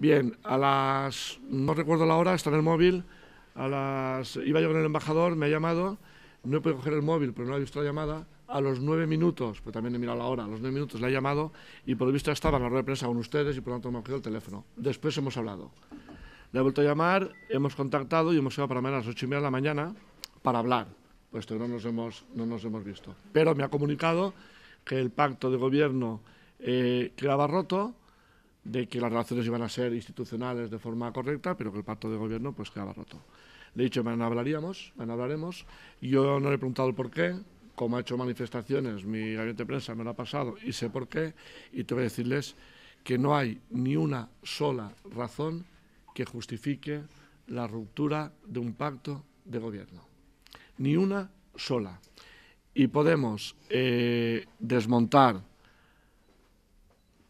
Bien, a las. No recuerdo la hora, está en el móvil. A las. Iba yo con el embajador, me ha llamado. No he podido coger el móvil, pero no he visto la llamada. A los nueve minutos, pues también he mirado la hora, a los nueve minutos le he llamado y por lo visto estaba en la rueda de prensa con ustedes y por lo tanto me ha cogido el teléfono. Después hemos hablado. Le he vuelto a llamar, hemos contactado y hemos llegado para a las ocho y media de la mañana para hablar, puesto que no nos hemos, no nos hemos visto. Pero me ha comunicado que el pacto de gobierno eh, quedaba roto de que las relaciones iban a ser institucionales de forma correcta, pero que el pacto de gobierno pues quedaba roto. De hecho, dicho, mañana hablaríamos, mañana hablaremos. Yo no le he preguntado por qué, como ha hecho manifestaciones, mi agente de prensa me lo ha pasado y sé por qué, y tengo que decirles que no hay ni una sola razón que justifique la ruptura de un pacto de gobierno. Ni una sola. Y podemos eh, desmontar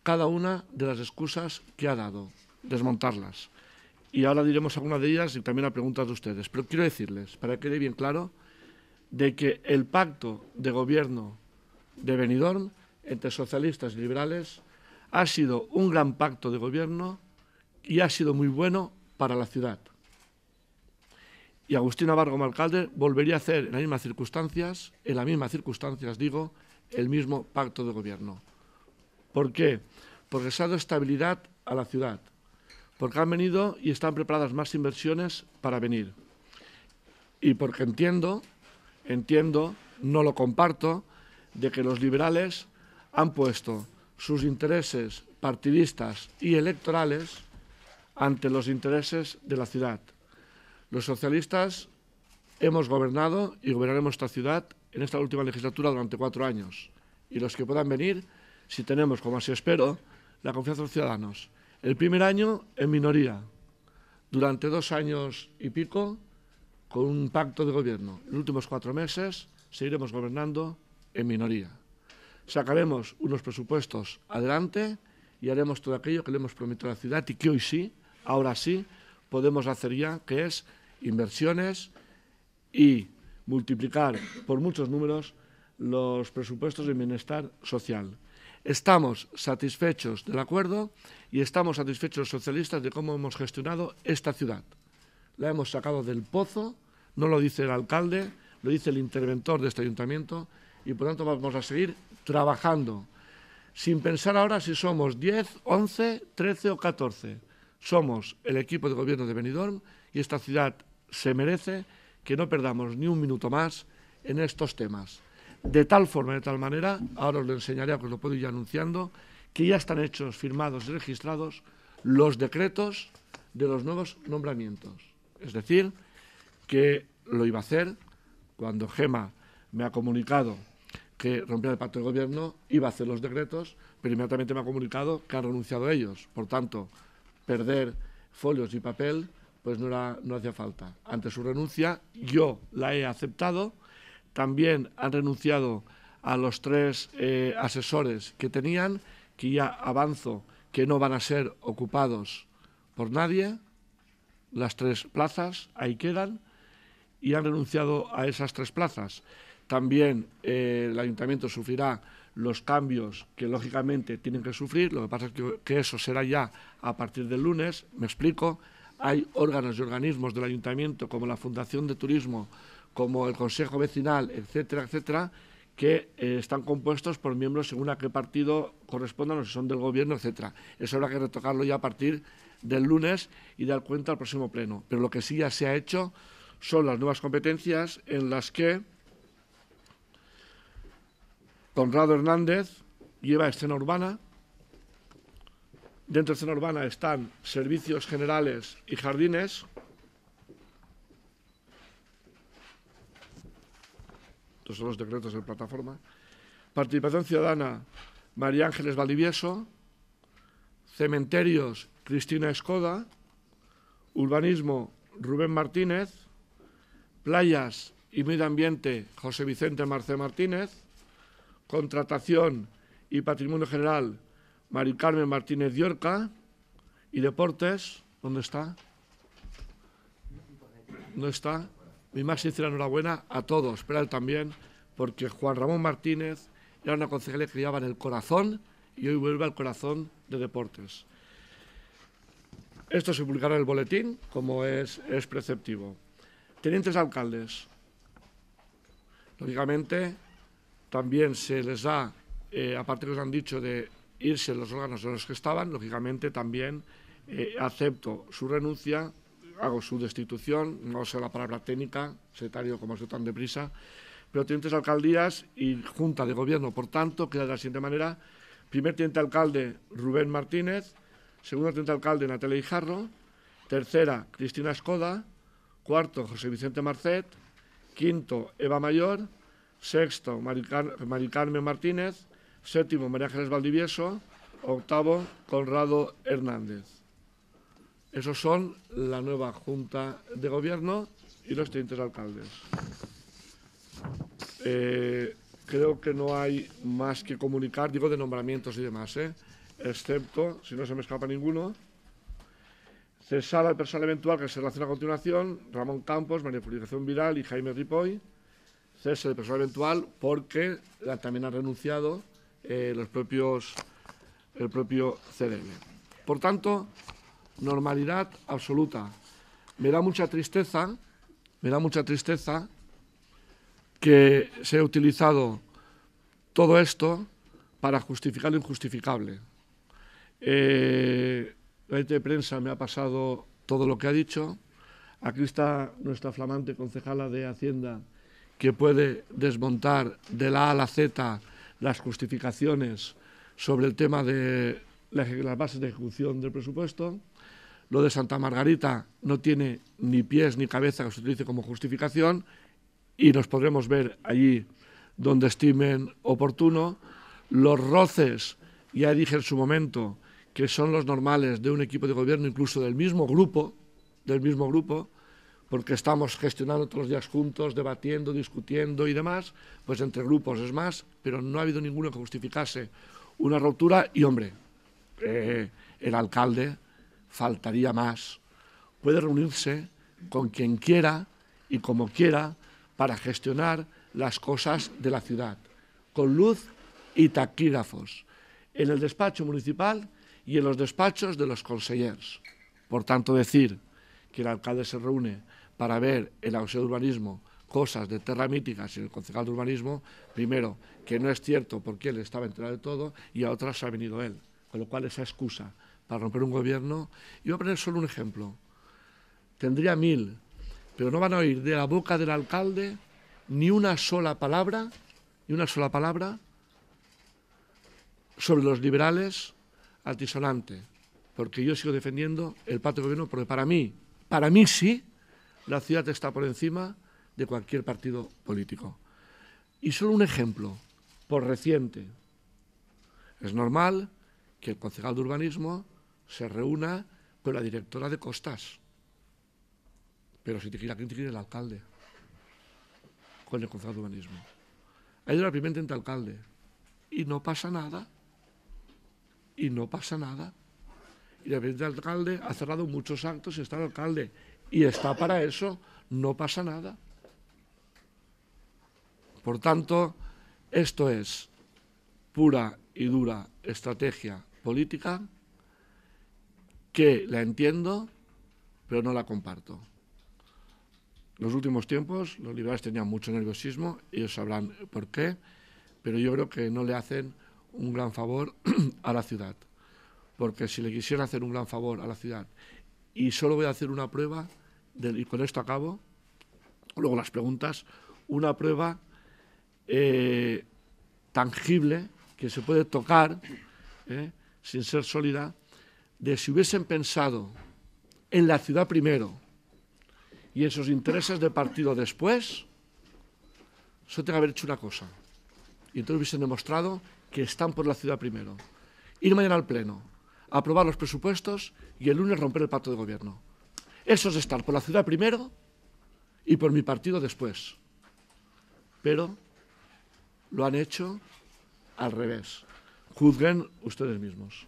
cada una de las excusas que ha dado, desmontarlas. Y ahora diremos algunas de ellas y también a preguntas de ustedes. Pero quiero decirles, para que quede bien claro, de que el pacto de gobierno de Benidorm entre socialistas y liberales ha sido un gran pacto de gobierno y ha sido muy bueno para la ciudad. Y Agustín Navarro alcalde volvería a hacer en las mismas circunstancias, en las mismas circunstancias digo, el mismo pacto de gobierno. ¿Por qué? Porque se ha dado estabilidad a la ciudad, porque han venido y están preparadas más inversiones para venir. Y porque entiendo, entiendo, no lo comparto, de que los liberales han puesto sus intereses partidistas y electorales ante los intereses de la ciudad. Los socialistas hemos gobernado y gobernaremos esta ciudad en esta última legislatura durante cuatro años y los que puedan venir si tenemos, como así espero, la confianza de los ciudadanos. El primer año en minoría, durante dos años y pico, con un pacto de gobierno. En los últimos cuatro meses seguiremos gobernando en minoría. Sacaremos unos presupuestos adelante y haremos todo aquello que le hemos prometido a la ciudad y que hoy sí, ahora sí, podemos hacer ya, que es inversiones y multiplicar por muchos números los presupuestos de bienestar social. Estamos satisfechos del acuerdo y estamos satisfechos los socialistas de cómo hemos gestionado esta ciudad. La hemos sacado del pozo, no lo dice el alcalde, lo dice el interventor de este ayuntamiento y por tanto vamos a seguir trabajando sin pensar ahora si somos 10, 11, 13 o 14. Somos el equipo de gobierno de Benidorm y esta ciudad se merece que no perdamos ni un minuto más en estos temas de tal forma, de tal manera, ahora os lo enseñaré, os lo puedo ir anunciando, que ya están hechos, firmados y registrados los decretos de los nuevos nombramientos. Es decir, que lo iba a hacer cuando Gema me ha comunicado que rompía el pacto de gobierno, iba a hacer los decretos, pero inmediatamente me ha comunicado que ha renunciado a ellos. Por tanto, perder folios y papel pues no, no hacía falta. Ante su renuncia, yo la he aceptado también han renunciado a los tres eh, asesores que tenían, que ya avanzo que no van a ser ocupados por nadie, las tres plazas ahí quedan y han renunciado a esas tres plazas. También eh, el ayuntamiento sufrirá los cambios que lógicamente tienen que sufrir, lo que pasa es que eso será ya a partir del lunes, me explico, hay órganos y organismos del ayuntamiento como la Fundación de Turismo, como el Consejo Vecinal, etcétera, etcétera, que eh, están compuestos por miembros según a qué partido correspondan o si son del Gobierno, etcétera. Eso habrá que retocarlo ya a partir del lunes y dar cuenta al próximo pleno. Pero lo que sí ya se ha hecho son las nuevas competencias en las que Conrado Hernández lleva escena urbana. Dentro de escena urbana están servicios generales y jardines. estos son los decretos de plataforma. Participación Ciudadana, María Ángeles Valdivieso. Cementerios, Cristina Escoda. Urbanismo, Rubén Martínez. Playas y Medio Ambiente, José Vicente Marce Martínez. Contratación y Patrimonio General, Mari Carmen Martínez Diorca. Y Deportes, ¿dónde está? ¿Dónde está? mi más sincera enhorabuena a todos, pero él también, porque Juan Ramón Martínez era una concejal que criaba en el corazón y hoy vuelve al corazón de deportes. Esto se publicará en el boletín, como es, preceptivo. Tenientes alcaldes. Lógicamente, también se les da, eh, aparte que os han dicho de irse los órganos de los que estaban, lógicamente también eh, acepto su renuncia hago su destitución, no sé la palabra técnica, secretario como se tan deprisa, pero tenientes alcaldías y junta de gobierno, por tanto, queda de la siguiente manera, primer teniente alcalde Rubén Martínez, segundo teniente alcalde Natalia Ijarro, tercera Cristina Escoda, cuarto José Vicente Marcet, quinto Eva Mayor, sexto Maricarmen Martínez, séptimo María Ángeles Valdivieso, octavo Conrado Hernández. Esos son la nueva Junta de Gobierno y los siguientes alcaldes. Eh, creo que no hay más que comunicar, digo de nombramientos y demás, ¿eh? excepto, si no se me escapa ninguno, cesar al personal eventual que se relaciona a continuación, Ramón Campos, Manipulación Viral y Jaime Ripoy, cese de personal eventual porque también ha renunciado eh, los propios, el propio CDM. Por tanto, normalidad absoluta. Me da mucha tristeza, me da mucha tristeza que se haya utilizado todo esto para justificar lo injustificable. Eh, la gente de prensa me ha pasado todo lo que ha dicho. Aquí está nuestra flamante concejala de Hacienda que puede desmontar de la A a la Z las justificaciones sobre el tema de las bases de ejecución del presupuesto. Lo de Santa Margarita no tiene ni pies ni cabeza que se utilice como justificación y nos podremos ver allí donde estimen oportuno. Los roces, ya dije en su momento, que son los normales de un equipo de gobierno, incluso del mismo grupo, del mismo grupo, porque estamos gestionando todos los días juntos, debatiendo, discutiendo y demás, pues entre grupos es más, pero no ha habido ninguno que justificase una ruptura y, hombre, eh, el alcalde, faltaría más, puede reunirse con quien quiera y como quiera para gestionar las cosas de la ciudad, con luz y taquígrafos, en el despacho municipal y en los despachos de los consejeros. Por tanto, decir que el alcalde se reúne para ver el Auxilio de Urbanismo cosas de Terra Mítica y el concejal de urbanismo, primero, que no es cierto porque él estaba enterado de todo y a otras ha venido él. Con lo cual esa excusa para romper un gobierno, y voy a poner solo un ejemplo, tendría mil, pero no van a oír de la boca del alcalde ni una sola palabra, ni una sola palabra sobre los liberales altisonante, porque yo sigo defendiendo el pacto de gobierno, porque para mí, para mí sí, la ciudad está por encima de cualquier partido político. Y solo un ejemplo, por reciente. Es normal que el concejal de urbanismo se reúna con la directora de costas. Pero si te quiere, que te quiere el alcalde? Con el concejal de urbanismo. Hay una primera entre alcalde. Y no pasa nada. Y no pasa nada. Y la repente alcalde ha cerrado muchos actos y está el alcalde. Y está para eso. No pasa nada. Por tanto, esto es pura y dura estrategia política que la entiendo, pero no la comparto. En los últimos tiempos los liberales tenían mucho nerviosismo, ellos sabrán por qué, pero yo creo que no le hacen un gran favor a la ciudad, porque si le quisieran hacer un gran favor a la ciudad, y solo voy a hacer una prueba, y con esto acabo, luego las preguntas, una prueba eh, tangible que se puede tocar, eh, sin ser sólida, de si hubiesen pensado en la ciudad primero y en sus intereses de partido después, solo que haber hecho una cosa. Y entonces hubiesen demostrado que están por la ciudad primero. Ir mañana al Pleno, aprobar los presupuestos y el lunes romper el pacto de gobierno. Eso es estar por la ciudad primero y por mi partido después. Pero lo han hecho al revés. Juzguen ustedes mismos.